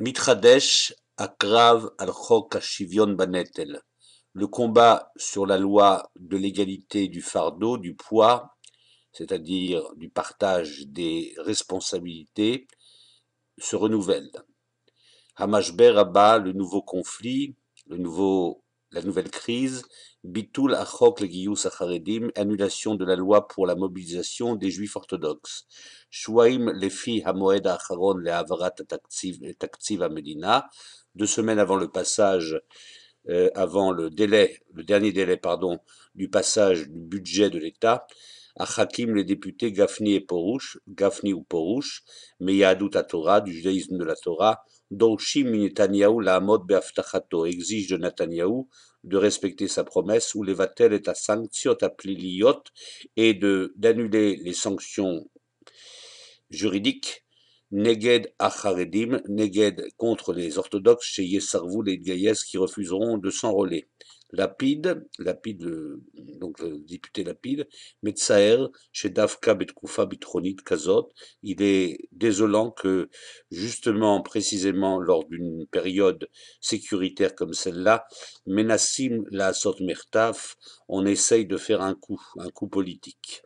Mitradesh Akrav al-Khok shivyon Banetel. Le combat sur la loi de l'égalité du fardeau, du poids, c'est-à-dire du partage des responsabilités, se renouvelle. Hamashber Abba, le nouveau conflit, le nouveau la nouvelle crise, Bitoul Achok le Sacharedim, annulation de la loi pour la mobilisation des juifs orthodoxes, Shuaim Lefi Hamoed Acharon le Havarat Taktiv à Medina, deux semaines avant le passage, euh, avant le délai, le dernier délai, pardon, du passage du budget de l'État, à Hakim, les députés Gafni et Porouche, Gafni ou Porouche, à Torah, du judaïsme de la Torah, Dorshim la mode Beaftachato, exige de Netanyahu de respecter sa promesse, ou Vatel est à Sanctiot pliliot, et d'annuler les sanctions juridiques Neged Acharedim, Neged contre les orthodoxes chez Yesarvou les Gayes qui refuseront de s'enrôler. Lapide, Lapide, donc le député Lapide, Metsaer, chez Davka Betkoufa Bitronit Kazot. Il est désolant que, justement, précisément, lors d'une période sécuritaire comme celle-là, Menassim la Mertaf, on essaye de faire un coup, un coup politique.